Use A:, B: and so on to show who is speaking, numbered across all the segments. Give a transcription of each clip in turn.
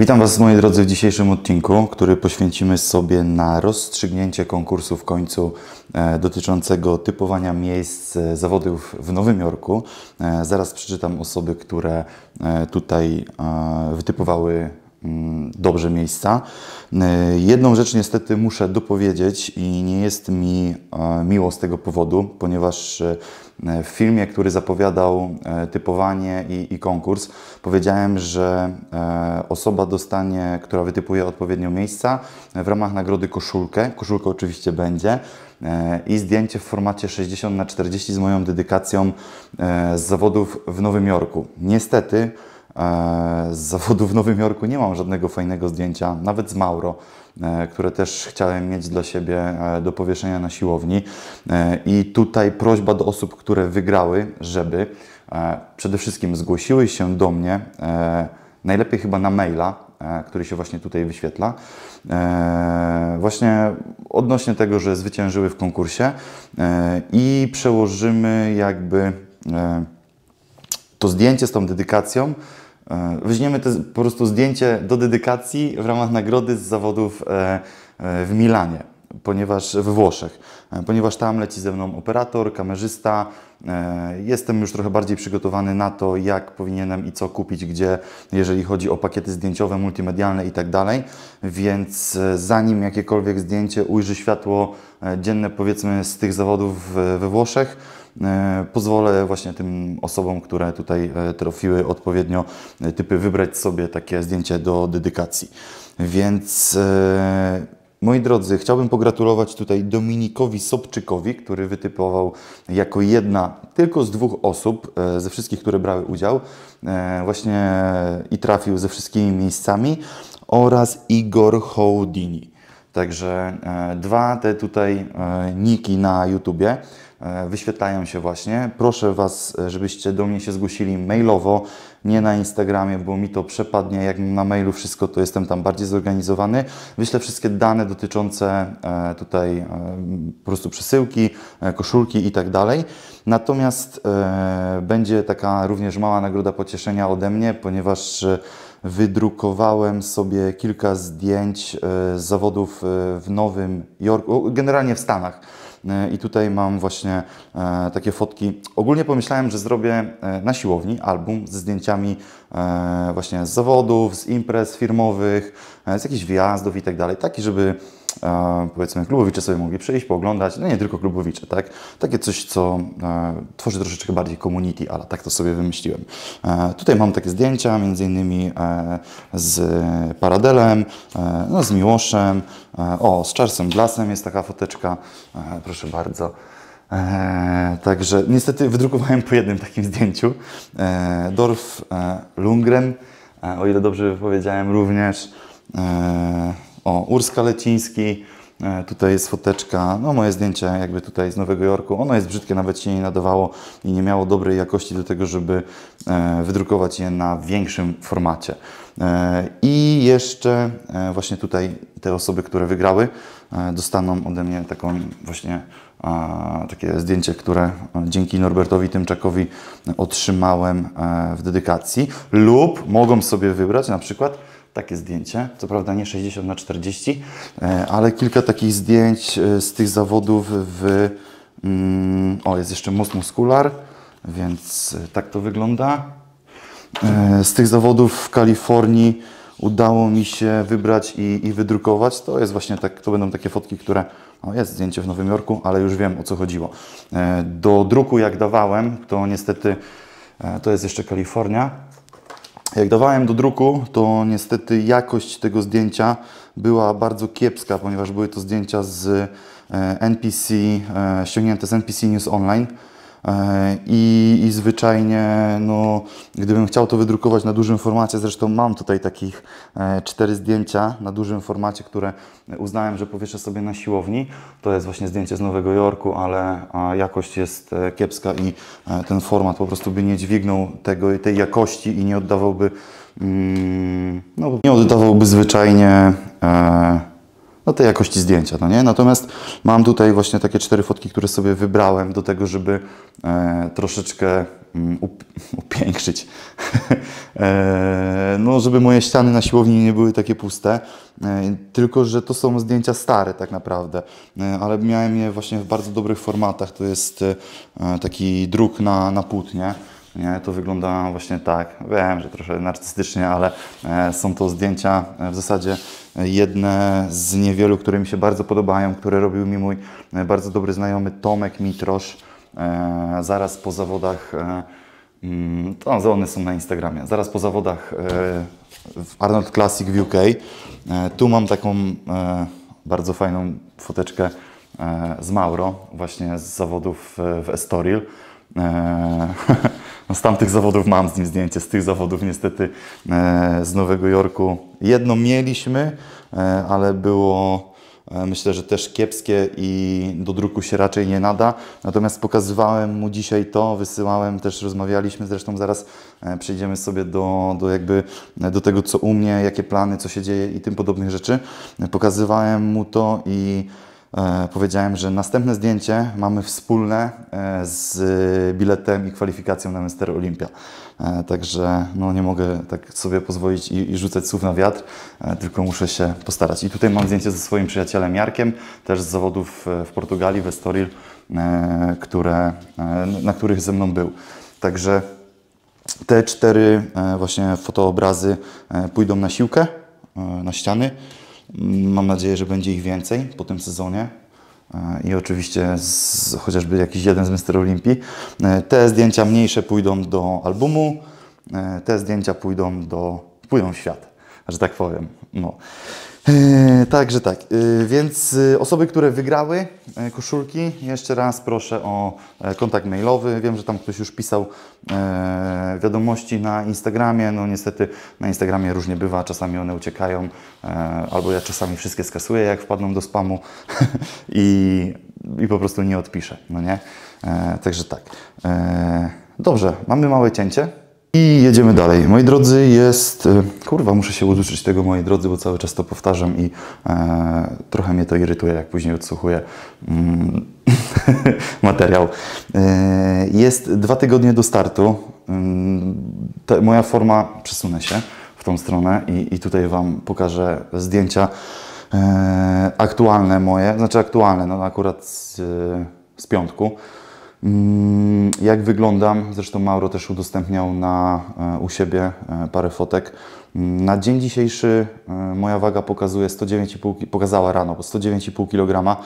A: Witam Was, moi drodzy, w dzisiejszym odcinku, który poświęcimy sobie na rozstrzygnięcie konkursu w końcu e, dotyczącego typowania miejsc e, zawodów w Nowym Jorku. E, zaraz przeczytam osoby, które e, tutaj e, wytypowały mm, dobrze miejsca. E, jedną rzecz niestety muszę dopowiedzieć i nie jest mi miło z tego powodu, ponieważ E, w filmie, który zapowiadał e, typowanie i, i konkurs, powiedziałem, że e, osoba dostanie, która wytypuje odpowiednio miejsca, w ramach nagrody koszulkę. Koszulka oczywiście będzie i zdjęcie w formacie 60 na 40 z moją dedykacją z zawodów w Nowym Jorku. Niestety, E, z zawodu w Nowym Jorku nie mam żadnego fajnego zdjęcia, nawet z Mauro, e, które też chciałem mieć dla siebie e, do powieszenia na siłowni. I tutaj prośba do osób, które wygrały, żeby przede wszystkim zgłosiły się do mnie, najlepiej chyba na maila, który się właśnie tutaj wyświetla. Właśnie odnośnie tego, że zwyciężyły w konkursie i przełożymy jakby to zdjęcie z tą dedykacją E, weźmiemy to po prostu zdjęcie do dedykacji w ramach nagrody z zawodów e, e, w Milanie ponieważ we Włoszech, ponieważ tam leci ze mną operator, kamerzysta. Jestem już trochę bardziej przygotowany na to, jak powinienem i co kupić, gdzie, jeżeli chodzi o pakiety zdjęciowe, multimedialne i tak dalej. Więc zanim jakiekolwiek zdjęcie ujrzy światło dzienne, powiedzmy, z tych zawodów we Włoszech, E, pozwolę właśnie tym osobom, które tutaj e, trafiły odpowiednio e, typy, wybrać sobie takie zdjęcie do dedykacji. Więc Moi drodzy, chciałbym pogratulować tutaj Dominikowi Sobczykowi, który wytypował jako jedna tylko z dwóch osób ze wszystkich, które brały udział, właśnie i trafił ze wszystkimi miejscami, oraz Igor Houdini. Także e, dwa te tutaj e, niki na YouTubie e, wyświetlają się właśnie. Proszę Was, żebyście do mnie się zgłosili mailowo, nie na Instagramie, bo mi to przepadnie. Jak na mailu wszystko, to jestem tam bardziej zorganizowany. Wyślę wszystkie dane dotyczące tutaj po prostu przesyłki, koszulki i tak dalej. Natomiast będzie taka również mała nagroda pocieszenia ode mnie, ponieważ wydrukowałem sobie kilka zdjęć e, z zawodów e, w Nowym Jorku, generalnie w Stanach. E, I tutaj mam właśnie takie fotki. Ogólnie pomyślałem, że zrobię na siłowni album ze zdjęciami właśnie z zawodów, z imprez firmowych, z jakichś wyjazdów i tak dalej. Taki, żeby powiedzmy klubowicze sobie mogli przyjść, pooglądać, no nie tylko klubowicze, tak? Takie coś, co e, tworzy troszeczkę bardziej community, ale tak to sobie wymyśliłem. E, tutaj mam takie zdjęcia, między innymi e, z Paradelem, no z Miłoszem, o, z czarsem Blasem jest taka foteczka, proszę bardzo. Eee, także niestety wydrukowałem po jednym takim zdjęciu. Eee, Dorf e, Lundgren, e, o ile dobrze wypowiedziałem również. O, Urska Leciński, e, Tutaj jest foteczka, no moje zdjęcie jakby tutaj z Nowego Jorku. Ono jest brzydkie, nawet się nie nadawało i nie miało dobrej jakości do tego, żeby e, wydrukować je na większym formacie. E, I jeszcze właśnie tutaj te osoby, które wygrały, dostaną ode mnie taką właśnie takie zdjęcie, które dzięki Norbertowi Tymczakowi otrzymałem w dedykacji lub mogą sobie wybrać na przykład takie zdjęcie. Co prawda nie 60 na 40, e, ale kilka takich zdjęć e, z tych zawodów w... Mm, o, jest jeszcze most muskular, więc e, tak to wygląda. Z tych zawodów w Kalifornii udało mi się wybrać i, i wydrukować. To jest właśnie tak, to będą takie fotki, które. O, jest zdjęcie w Nowym Jorku, ale już wiem o co chodziło. Do druku, jak dawałem, to niestety to jest jeszcze Kalifornia. Jak dawałem do druku, to niestety jakość tego zdjęcia była bardzo kiepska, ponieważ były to zdjęcia z e, NPC, e, ściągnięte z NPC News Online. E, I, I, zwyczajnie, no, gdybym chciał to wydrukować na dużym formacie, zresztą mam tutaj takich e, cztery zdjęcia na dużym formacie, które uznałem, że powieszę sobie na siłowni. To jest właśnie zdjęcie z Nowego Jorku, ale jakość jest e, kiepska i ten format po prostu by nie dźwignął tego, tej jakości i nie oddawałby, mm, no, nie oddawałby zwyczajnie. E, no tej jakości zdjęcia, no nie? Natomiast mam tutaj właśnie takie cztery fotki, które sobie wybrałem do tego, żeby e, troszeczkę mm, upiększyć. E, no, żeby moje ściany na siłowni nie były takie puste. E, tylko, że to są zdjęcia stare tak naprawdę, e, ale miałem je właśnie w bardzo dobrych formatach. To jest taki druk na, na płótnie nie? To wygląda właśnie tak. Wiem, że trochę narcystycznie, ale e, są to zdjęcia e, w zasadzie jedne z niewielu, które mi się bardzo podobają, które robił mi mój e, bardzo dobry znajomy Tomek Mitrosz zaraz po zawodach mm, to one są na Instagramie. Zaraz po zawodach w Arnold Classic w UK. Tu mam taką bardzo fajną foteczkę z Mauro, właśnie z zawodów w Estoril. Eee, z tamtych zawodów mam z nim zdjęcie, z tych zawodów niestety eee, z Nowego Jorku jedno mieliśmy, eee, ale było e, myślę, że też kiepskie i do druku się raczej nie nada. Natomiast pokazywałem mu dzisiaj to, wysyłałem, też rozmawialiśmy, zresztą zaraz e, przejdziemy sobie do, do jakby e, do tego, co u mnie, jakie plany, co się dzieje i tym podobnych rzeczy. Pokazywałem mu to i E, powiedziałem, że następne zdjęcie mamy wspólne e, z biletem i kwalifikacją na Mister Olimpia. E, także no, nie mogę tak sobie pozwolić i, i rzucać słów na wiatr, tylko muszę się postarać. I tutaj mam zdjęcie ze swoim przyjacielem Jarkiem, też z zawodów w Portugalii, w Estoril, które, na których ze mną był. Także te cztery właśnie fotoobrazy pójdą na siłkę, na ściany. Mam nadzieję, że będzie ich więcej po tym sezonie e, i oczywiście z, chociażby jakiś jeden z Mister Olimpii. E, te zdjęcia mniejsze pójdą do albumu, e, te zdjęcia pójdą do pójdą w świat, że tak powiem. No. Także tak, tak. Y, więc y, osoby, które wygrały y, koszulki, jeszcze raz proszę o e, kontakt mailowy. Wiem, że tam ktoś już pisał e, wiadomości na Instagramie. No niestety na Instagramie różnie bywa, czasami one uciekają, e, albo ja czasami wszystkie skasuję, jak wpadną do spamu i, i po prostu nie odpiszę, no nie? Także tak. Dobrze, mamy małe cięcie. I jedziemy dalej. Moi drodzy, jest... Y, kurwa, muszę się uduczyć tego, moi drodzy, bo cały czas to powtarzam i e, trochę mnie to irytuje, jak później odsłuchuję mm, materiał. E, jest dwa tygodnie do startu. Mm, te, moja forma przesunę się w tą stronę i, i tutaj Wam pokażę zdjęcia e, aktualne moje, znaczy aktualne, no akurat z, z piątku. Mm, jak wyglądam. Zresztą Mauro też udostępniał na, e, u siebie e, parę fotek. Mm, na dzień dzisiejszy e, moja waga pokazuje 109,5 pokazała rano, bo 109,5 kg,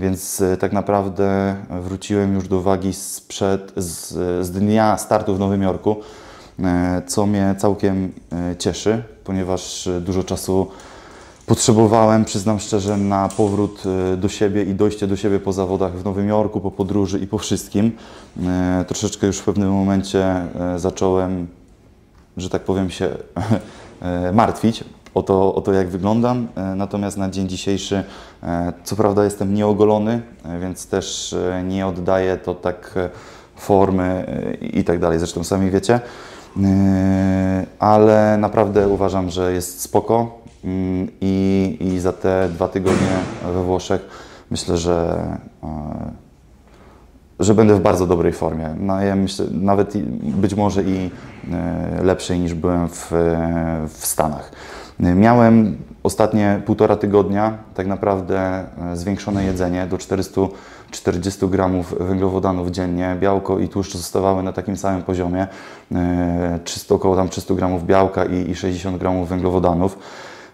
A: więc tak naprawdę wróciłem już do wagi sprzed, z, z dnia startu w Nowym Jorku, co mnie całkiem cieszy, ponieważ dużo czasu potrzebowałem, przyznam szczerze, na powrót y, do siebie i dojście do siebie po zawodach w Nowym Jorku, po podróży i po wszystkim. Y, troszeczkę już w pewnym momencie y, zacząłem, że tak powiem, się martwić o to, o to, jak wyglądam. Natomiast na dzień dzisiejszy, co prawda, jestem nieogolony, więc też nie oddaję to tak formy i tak dalej. Zresztą sami wiecie. Ale naprawdę uważam, że jest spoko i, I, za te dwa tygodnie we Włoszech myślę, że, e, że będę w bardzo dobrej formie. No, ja myślę, nawet być może i e, lepszej niż byłem w, e, w Stanach. Miałem ostatnie półtora tygodnia tak naprawdę zwiększone jedzenie do 440 gramów węglowodanów dziennie. Białko i tłuszcz zostawały na takim samym poziomie, 300, około tam 300 gramów białka i, i 60 gramów węglowodanów.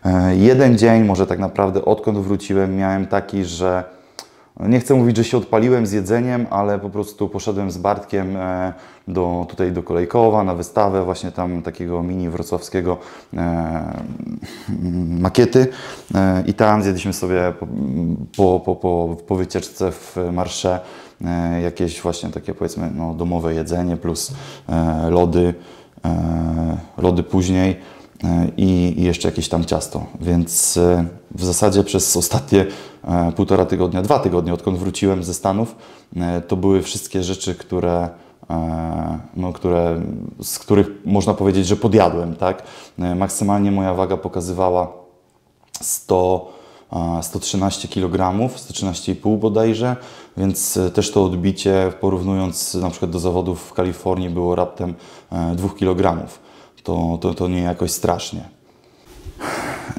A: E, jeden dzień, może tak naprawdę odkąd wróciłem, miałem taki, że e, nie chcę mówić, że się odpaliłem z jedzeniem, ale po prostu poszedłem z Bartkiem e, do, tutaj do Kolejkowa na wystawę właśnie tam takiego mini wrocławskiego e, mm, makiety i tam zjedliśmy sobie po, po, po, po wycieczce w marsze jakieś właśnie takie powiedzmy no, domowe jedzenie plus lody, lody później. E, i, jeszcze jakieś tam ciasto. Więc e, w zasadzie przez ostatnie e, półtora tygodnia, dwa tygodnie, odkąd wróciłem ze Stanów, to były wszystkie rzeczy, które no, które, z których można powiedzieć, że podjadłem. Tak? Maksymalnie moja waga pokazywała 100, 113 kg, 113,5 bodajże, więc też to odbicie porównując na przykład do zawodów w Kalifornii było raptem 2 kg to, to, to nie jakoś strasznie.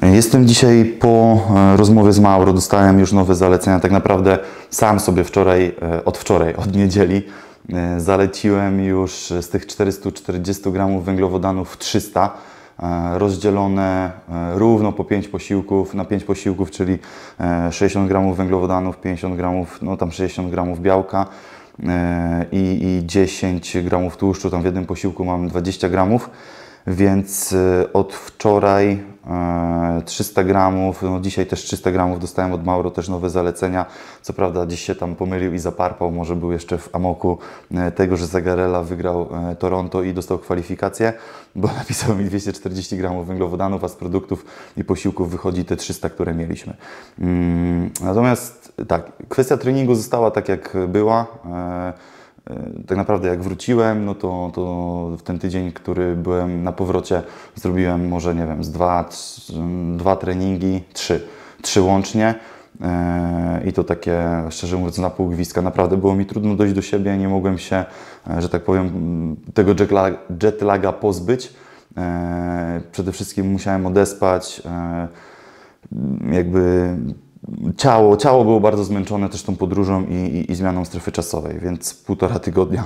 A: Jestem dzisiaj po e, rozmowie z Mauro, dostałem już nowe zalecenia. Tak naprawdę sam sobie wczoraj, e, od wczoraj, od niedzieli, e, zaleciłem już z tych 440 gramów węglowodanów 300 rozdzielone równo po 5 posiłków, na 5 posiłków, czyli 60 gramów węglowodanów, 50 gramów, no tam 60 gramów białka i, i 10 gramów tłuszczu, tam w jednym posiłku mam 20 gramów. Więc y, od wczoraj 300 y, gramów, no dzisiaj też 300 gramów dostałem od Mauro też nowe zalecenia. Co prawda dziś się tam pomylił i zaparpał, może był jeszcze w amoku y, tego, że Zagarella wygrał Toronto i dostał kwalifikację, bo napisał mi 240 gramów węglowodanów, a z produktów i posiłków wychodzi te 300, które mieliśmy. Mm, natomiast tak, kwestia treningu została tak jak była. E, tak naprawdę jak wróciłem, no to, to w ten tydzień, który byłem na powrocie, zrobiłem może, nie wiem, z dwa, trz, dwa treningi, trzy, trzy łącznie. E, I to takie, szczerze mówiąc, na pół gwizdka. Naprawdę było mi trudno dojść do siebie, nie mogłem się, e, że tak powiem, tego jetlaga pozbyć. Przede wszystkim musiałem odespać, jakby ciało, ciało było bardzo zmęczone też tą podróżą i, i, i zmianą strefy czasowej, więc półtora tygodnia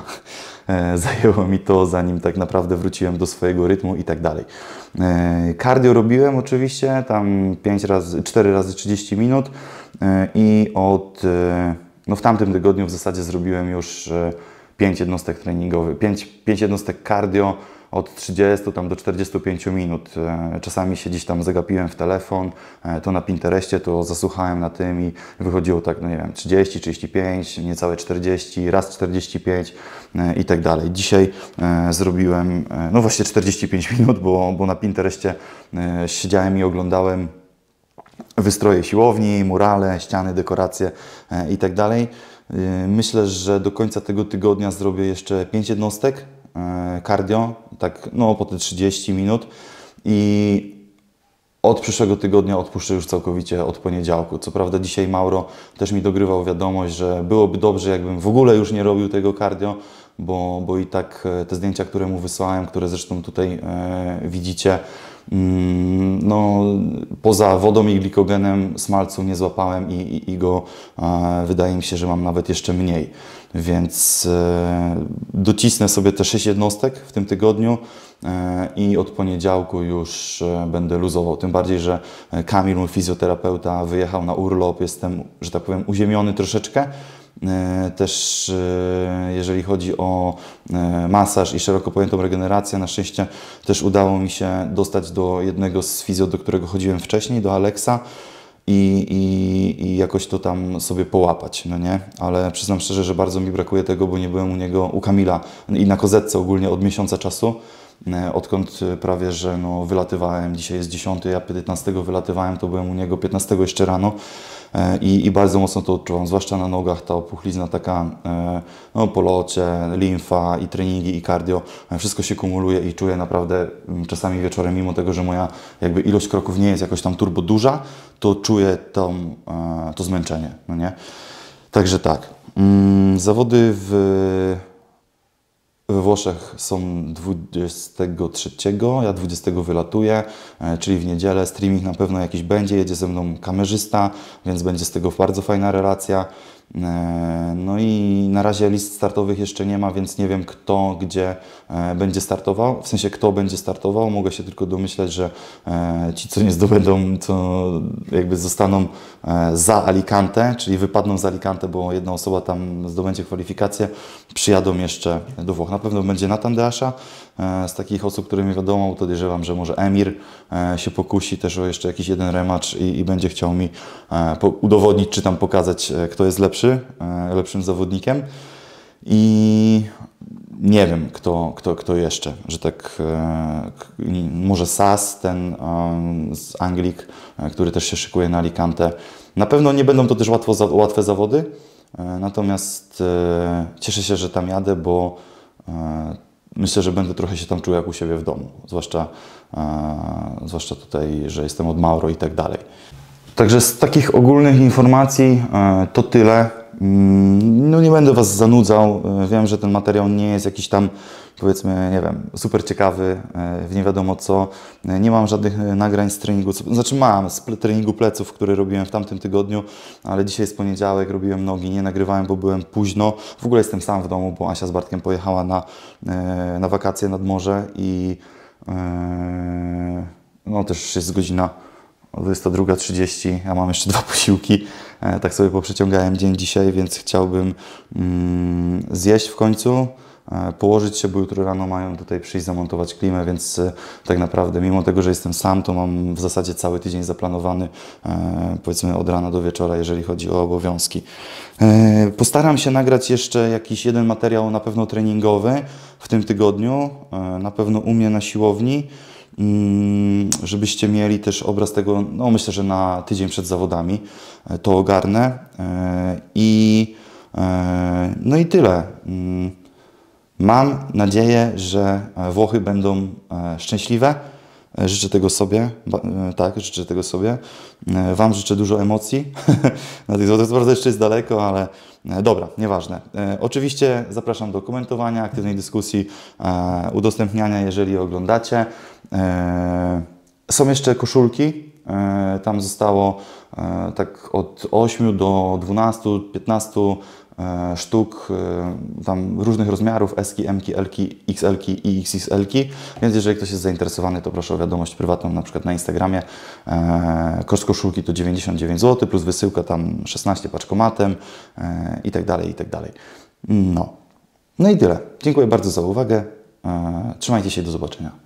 A: e, zajęło mi to, zanim tak naprawdę wróciłem do swojego rytmu i tak dalej. Kardio e, robiłem oczywiście, tam 5 razy, 4 razy 30 minut e, i od, no w tamtym tygodniu w zasadzie zrobiłem już 5 jednostek treningowych, 5, 5 jednostek kardio, od 30 tam do 45 minut. E, czasami się gdzieś tam zagapiłem w telefon, e, to na Pinterestie, to zasłuchałem na tym i wychodziło tak, no nie wiem, 30, 35, niecałe 40, raz 45 e, i tak dalej. Dzisiaj zrobiłem, no właśnie 45 minut, bo, bo na Pinterestie siedziałem i oglądałem wystroje siłowni, murale, ściany, dekoracje i tak dalej. Myślę, że do końca tego tygodnia zrobię jeszcze 5 jednostek E, cardio, tak no po te 30 minut i od przyszłego tygodnia odpuszczę już całkowicie od poniedziałku. Co prawda dzisiaj Mauro też mi dogrywał wiadomość, że byłoby dobrze, jakbym w ogóle już nie robił tego cardio, bo, bo i tak e, te zdjęcia, które mu wysłałem, które zresztą tutaj e, widzicie, Mm, no, poza wodą i glikogenem smalcu nie złapałem i, i, i go e, wydaje mi się, że mam nawet jeszcze mniej. Więc e, docisnę sobie te 6 jednostek w tym tygodniu e, i od poniedziałku już e, będę luzował. Tym bardziej, że e, Kamil, mój fizjoterapeuta, wyjechał na urlop. Jestem, że tak powiem, uziemiony troszeczkę. E, też e, jeżeli chodzi o e, masaż i szeroko pojętą regenerację, na szczęście też udało mi się dostać do jednego z fizjo, do którego chodziłem wcześniej, do Aleksa. I, i, i, jakoś to tam sobie połapać, no nie? Ale przyznam szczerze, że bardzo mi brakuje tego, bo nie byłem u niego, u Kamila i na kozetce ogólnie od miesiąca czasu, odkąd prawie, że no, wylatywałem, dzisiaj jest 10, ja 15 wylatywałem, to byłem u niego 15 jeszcze rano, E, i, i bardzo mocno to odczuwam, zwłaszcza na nogach ta opuchlizna taka e, no, po locie, limfa i treningi i cardio, e, wszystko się kumuluje i czuję naprawdę mm, czasami wieczorem, mimo tego, że moja jakby ilość kroków nie jest jakoś tam turbo duża, to czuję tą, to zmęczenie, no nie? Także tak, mm, zawody w we Włoszech są 23, ja 20 wylatuję, e, czyli w niedzielę. Streaming na pewno jakiś będzie, jedzie ze mną kamerzysta, więc będzie z tego bardzo fajna relacja. E, no i na razie list startowych jeszcze nie ma, więc nie wiem kto gdzie e, będzie startował. W sensie kto będzie startował, mogę się tylko domyślać, że e, ci co nie zdobędą, to jakby zostaną za Alicante, czyli wypadną z Alicante, bo jedna osoba tam zdobędzie kwalifikację, przyjadą jeszcze do Włoch. Na pewno będzie Natan Deasza. Z takich osób, które mi wiadomo, podejrzewam, że może Emir się pokusi też o jeszcze jakiś jeden rematch i, i będzie chciał mi udowodnić, czy tam pokazać, kto jest lepszy lepszy, e, lepszym zawodnikiem. I nie wiem, kto, kto, kto jeszcze, że tak e, może Sas, ten z Anglik, e, który też się szykuje na Alicante. Na pewno nie będą to też łatwo, łatwe zawody, natomiast cieszę się, że tam jadę, bo myślę, że będę trochę się tam czuł jak u siebie w domu, zwłaszcza, zwłaszcza tutaj, że jestem od Mauro i tak dalej. Także z takich ogólnych informacji e, to tyle. Mm, no nie będę Was zanudzał. E, wiem, że ten materiał nie jest jakiś tam, powiedzmy, nie wiem, super ciekawy, e, w nie wiadomo co. Nie mam żadnych nagrań z treningu, znaczy mam z treningu pleców, który robiłem w tamtym tygodniu, ale dzisiaj jest poniedziałek, robiłem nogi, nie nagrywałem, bo byłem późno. W ogóle jestem sam w domu, bo Asia z Bartkiem pojechała na, na wakacje nad morze i no też jest godzina 22.30, ja mam jeszcze dwa posiłki, e, tak sobie poprzeciągałem dzień dzisiaj, więc chciałbym mm, zjeść w końcu, e, położyć się, bo jutro rano mają tutaj przyjść zamontować klimę, więc e, tak naprawdę mimo tego, że jestem sam, to mam w zasadzie cały tydzień zaplanowany powiedzmy od rana do wieczora, jeżeli chodzi o obowiązki. Postaram się nagrać jeszcze jakiś jeden materiał na pewno treningowy w tym tygodniu, na pewno u mnie na siłowni, żebyście mieli też obraz tego, no myślę, że na tydzień przed zawodami e, to ogarnę e, i e, no i tyle. Mm, mam nadzieję, że Włochy będą szczęśliwe. Życzę tego sobie, tak, życzę tego sobie. Wam życzę dużo emocji na tych złotych. Bardzo jeszcze jest daleko, ale dobra, nieważne. Oczywiście zapraszam do komentowania, aktywnej dyskusji, udostępniania, jeżeli oglądacie. E, są jeszcze koszulki. E, tam zostało e, tak od 8 do 12, 15 sztuk tam różnych rozmiarów, s m l xl i xxl więc jeżeli ktoś jest zainteresowany, to proszę o wiadomość prywatną, na przykład na Instagramie. Koszt koszulki to 99 zł, plus wysyłka tam 16 paczkomatem i tak dalej, i tak dalej. No. No i tyle. Dziękuję bardzo za uwagę. Trzymajcie się i do zobaczenia.